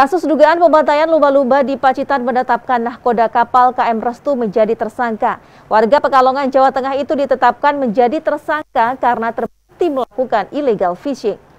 Kasus dugaan pembantaian lumba-lumba di Pacitan menetapkan nahkoda kapal KM Restu menjadi tersangka. Warga Pekalongan, Jawa Tengah itu ditetapkan menjadi tersangka karena terbukti melakukan illegal fishing.